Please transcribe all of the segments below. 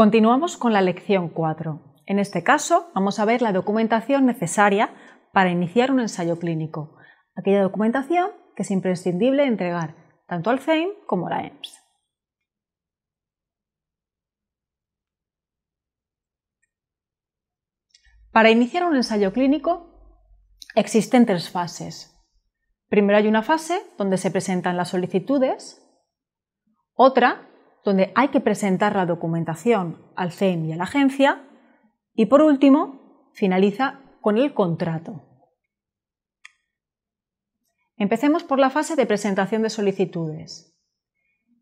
Continuamos con la lección 4. En este caso, vamos a ver la documentación necesaria para iniciar un ensayo clínico, aquella documentación que es imprescindible entregar tanto al CEIM como a la EMS. Para iniciar un ensayo clínico existen tres fases. Primero hay una fase donde se presentan las solicitudes, otra donde hay que presentar la documentación al CEM y a la agencia. Y por último, finaliza con el contrato. Empecemos por la fase de presentación de solicitudes.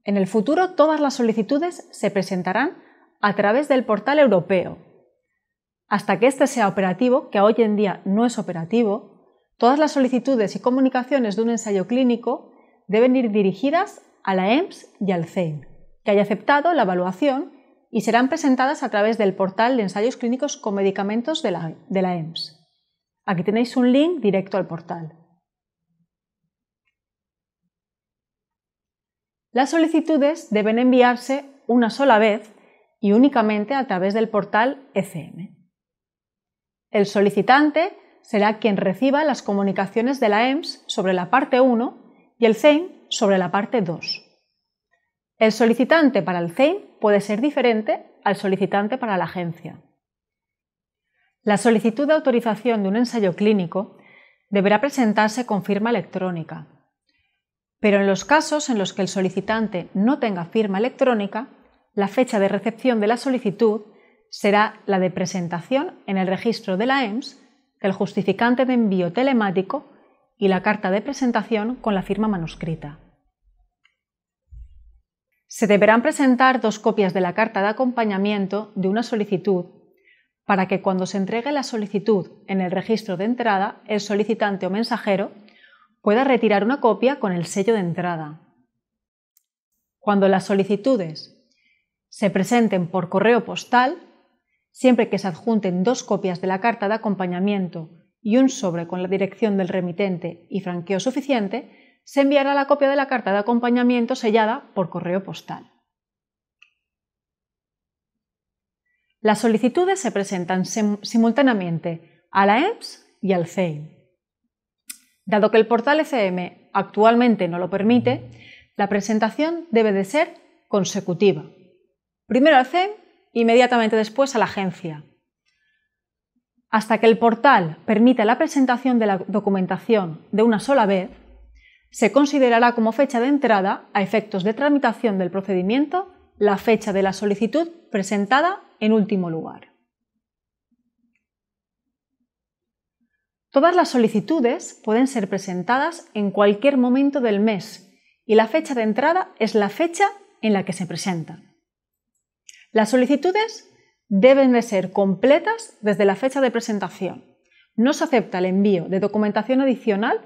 En el futuro, todas las solicitudes se presentarán a través del portal europeo. Hasta que este sea operativo, que hoy en día no es operativo, todas las solicitudes y comunicaciones de un ensayo clínico deben ir dirigidas a la EMS y al CEIM haya aceptado la evaluación y serán presentadas a través del portal de ensayos clínicos con medicamentos de la, de la EMS. Aquí tenéis un link directo al portal. Las solicitudes deben enviarse una sola vez y únicamente a través del portal ECM. El solicitante será quien reciba las comunicaciones de la EMS sobre la parte 1 y el CEIM sobre la parte 2. El solicitante para el CEIM puede ser diferente al solicitante para la agencia. La solicitud de autorización de un ensayo clínico deberá presentarse con firma electrónica, pero en los casos en los que el solicitante no tenga firma electrónica, la fecha de recepción de la solicitud será la de presentación en el registro de la EMS el justificante de envío telemático y la carta de presentación con la firma manuscrita. Se deberán presentar dos copias de la carta de acompañamiento de una solicitud para que cuando se entregue la solicitud en el registro de entrada, el solicitante o mensajero pueda retirar una copia con el sello de entrada. Cuando las solicitudes se presenten por correo postal, siempre que se adjunten dos copias de la carta de acompañamiento y un sobre con la dirección del remitente y franqueo suficiente, se enviará la copia de la carta de acompañamiento sellada por correo postal. Las solicitudes se presentan simultáneamente a la EMS y al CEIM. Dado que el portal ECM actualmente no lo permite, la presentación debe de ser consecutiva. Primero al e inmediatamente después a la agencia. Hasta que el portal permita la presentación de la documentación de una sola vez, se considerará como fecha de entrada, a efectos de tramitación del procedimiento, la fecha de la solicitud presentada en último lugar. Todas las solicitudes pueden ser presentadas en cualquier momento del mes y la fecha de entrada es la fecha en la que se presentan. Las solicitudes deben de ser completas desde la fecha de presentación. No se acepta el envío de documentación adicional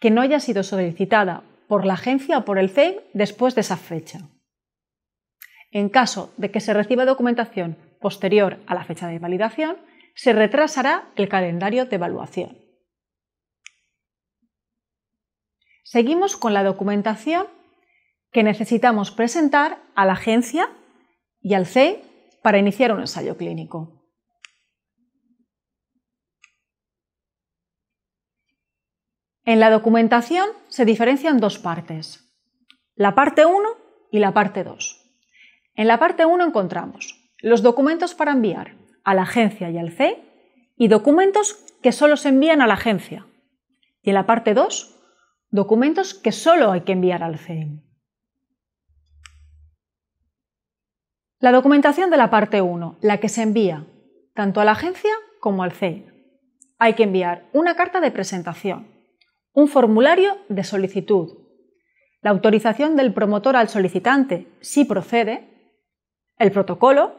que no haya sido solicitada por la agencia o por el Cei después de esa fecha. En caso de que se reciba documentación posterior a la fecha de validación, se retrasará el calendario de evaluación. Seguimos con la documentación que necesitamos presentar a la agencia y al Cei para iniciar un ensayo clínico. En la documentación se diferencian dos partes, la parte 1 y la parte 2. En la parte 1 encontramos los documentos para enviar a la agencia y al CEI y documentos que solo se envían a la agencia. Y en la parte 2, documentos que solo hay que enviar al CEI. La documentación de la parte 1, la que se envía tanto a la agencia como al CEI. Hay que enviar una carta de presentación, un formulario de solicitud. La autorización del promotor al solicitante, si procede, el protocolo,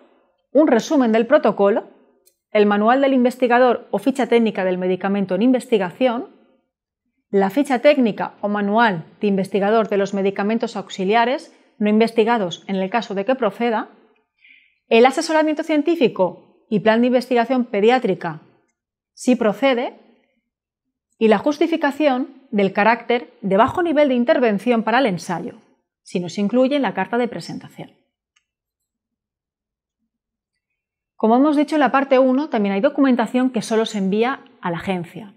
un resumen del protocolo, el manual del investigador o ficha técnica del medicamento en investigación, la ficha técnica o manual de investigador de los medicamentos auxiliares no investigados en el caso de que proceda, el asesoramiento científico y plan de investigación pediátrica, si procede, y la justificación del carácter de bajo nivel de intervención para el ensayo, si nos incluye en la carta de presentación. Como hemos dicho en la parte 1, también hay documentación que solo se envía a la agencia.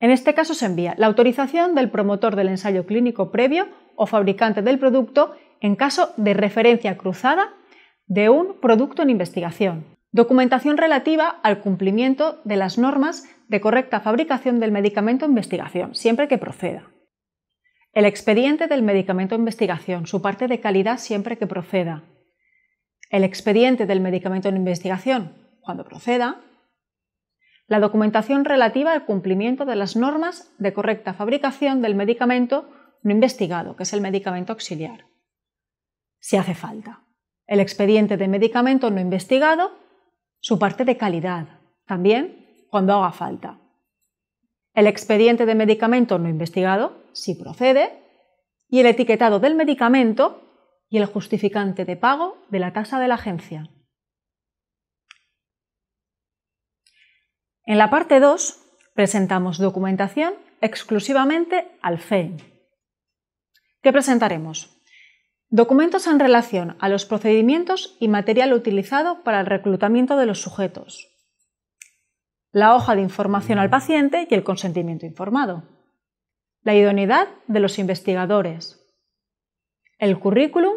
En este caso se envía la autorización del promotor del ensayo clínico previo o fabricante del producto en caso de referencia cruzada de un producto en investigación. Documentación relativa al cumplimiento de las normas de correcta fabricación del medicamento en investigación, siempre que proceda. El expediente del medicamento en investigación, su parte de calidad siempre que proceda. El expediente del medicamento en investigación, cuando proceda. La documentación relativa al cumplimiento de las normas de correcta fabricación del medicamento no investigado, que es el medicamento auxiliar. Si hace falta. El expediente de medicamento no investigado, su parte de calidad. También cuando haga falta. El expediente de medicamento no investigado, si procede, y el etiquetado del medicamento y el justificante de pago de la tasa de la agencia. En la parte 2 presentamos documentación exclusivamente al FEIN. ¿Qué presentaremos? Documentos en relación a los procedimientos y material utilizado para el reclutamiento de los sujetos, la hoja de información al paciente y el consentimiento informado, la idoneidad de los investigadores, el currículum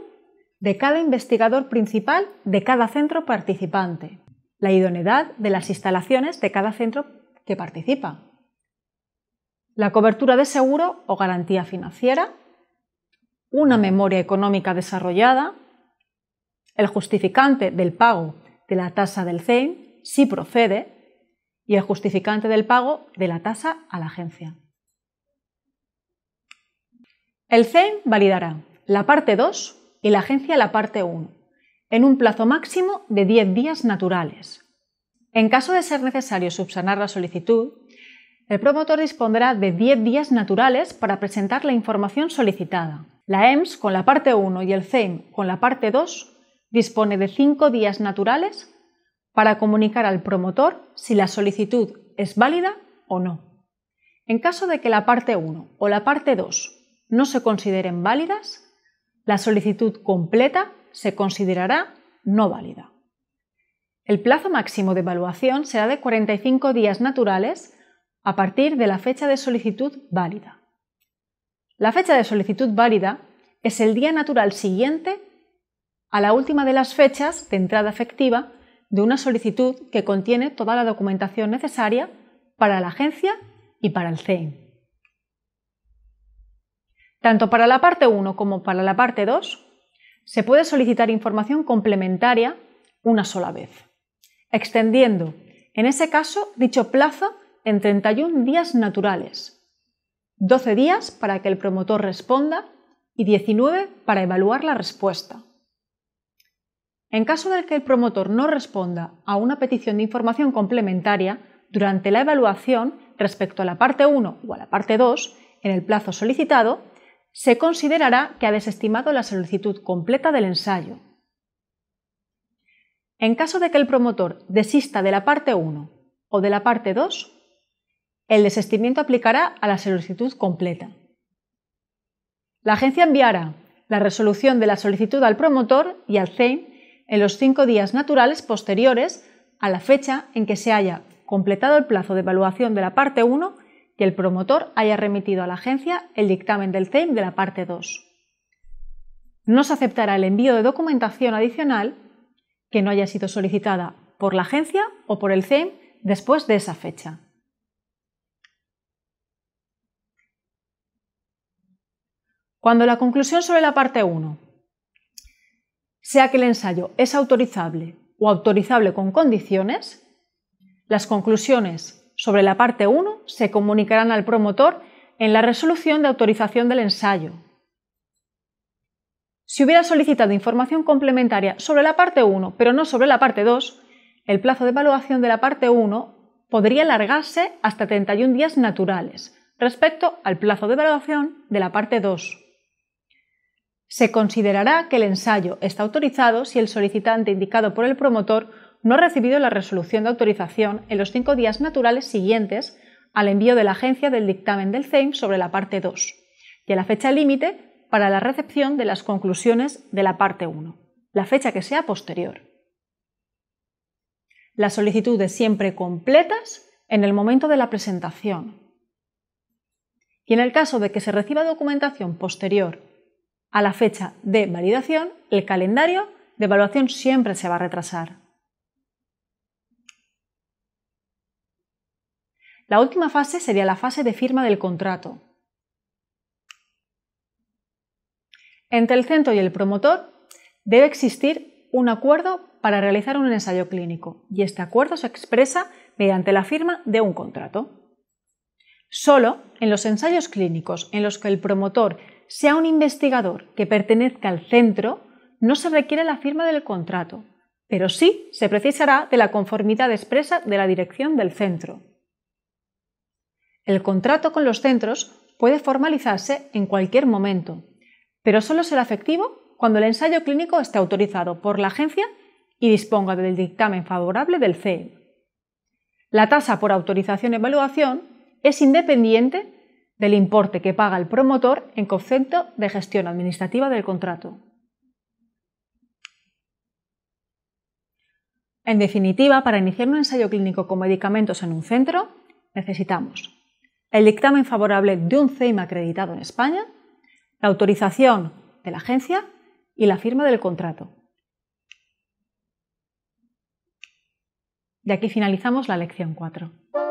de cada investigador principal de cada centro participante, la idoneidad de las instalaciones de cada centro que participa, la cobertura de seguro o garantía financiera, una memoria económica desarrollada, el justificante del pago de la tasa del CEIM, si procede, y el justificante del pago de la tasa a la agencia. El CEIM validará la parte 2 y la agencia la parte 1 en un plazo máximo de 10 días naturales. En caso de ser necesario subsanar la solicitud, el promotor dispondrá de 10 días naturales para presentar la información solicitada. La EMS con la parte 1 y el CEIM con la parte 2 dispone de 5 días naturales para comunicar al promotor si la solicitud es válida o no. En caso de que la parte 1 o la parte 2 no se consideren válidas, la solicitud completa se considerará no válida. El plazo máximo de evaluación será de 45 días naturales a partir de la fecha de solicitud válida. La fecha de solicitud válida es el día natural siguiente a la última de las fechas de entrada efectiva de una solicitud que contiene toda la documentación necesaria para la agencia y para el CEIM. Tanto para la parte 1 como para la parte 2 se puede solicitar información complementaria una sola vez, extendiendo, en ese caso, dicho plazo en 31 días naturales, 12 días para que el promotor responda y 19 para evaluar la respuesta. En caso de que el promotor no responda a una petición de información complementaria durante la evaluación respecto a la parte 1 o a la parte 2, en el plazo solicitado, se considerará que ha desestimado la solicitud completa del ensayo. En caso de que el promotor desista de la parte 1 o de la parte 2, el desestimiento aplicará a la solicitud completa. La agencia enviará la resolución de la solicitud al promotor y al CEIM en los cinco días naturales posteriores a la fecha en que se haya completado el plazo de evaluación de la parte 1 y el promotor haya remitido a la agencia el dictamen del CEIM de la parte 2. No se aceptará el envío de documentación adicional que no haya sido solicitada por la agencia o por el CEIM después de esa fecha. Cuando la conclusión sobre la parte 1 sea que el ensayo es autorizable o autorizable con condiciones, las conclusiones sobre la parte 1 se comunicarán al promotor en la resolución de autorización del ensayo. Si hubiera solicitado información complementaria sobre la parte 1, pero no sobre la parte 2, el plazo de evaluación de la parte 1 podría alargarse hasta 31 días naturales respecto al plazo de evaluación de la parte 2. Se considerará que el ensayo está autorizado si el solicitante indicado por el promotor no ha recibido la resolución de autorización en los cinco días naturales siguientes al envío de la agencia del dictamen del CEIM sobre la parte 2 y a la fecha límite para la recepción de las conclusiones de la parte 1, la fecha que sea posterior. Las solicitudes siempre completas en el momento de la presentación. Y en el caso de que se reciba documentación posterior a la fecha de validación, el calendario de evaluación siempre se va a retrasar. La última fase sería la fase de firma del contrato. Entre el centro y el promotor debe existir un acuerdo para realizar un ensayo clínico y este acuerdo se expresa mediante la firma de un contrato. Solo en los ensayos clínicos en los que el promotor sea un investigador que pertenezca al centro, no se requiere la firma del contrato, pero sí se precisará de la conformidad expresa de la dirección del centro. El contrato con los centros puede formalizarse en cualquier momento, pero solo será efectivo cuando el ensayo clínico esté autorizado por la agencia y disponga del dictamen favorable del CE. La tasa por autorización-evaluación es independiente del importe que paga el promotor en concepto de gestión administrativa del contrato. En definitiva, para iniciar un ensayo clínico con medicamentos en un centro, necesitamos el dictamen favorable de un CEIM acreditado en España, la autorización de la agencia y la firma del contrato. Y aquí finalizamos la lección 4.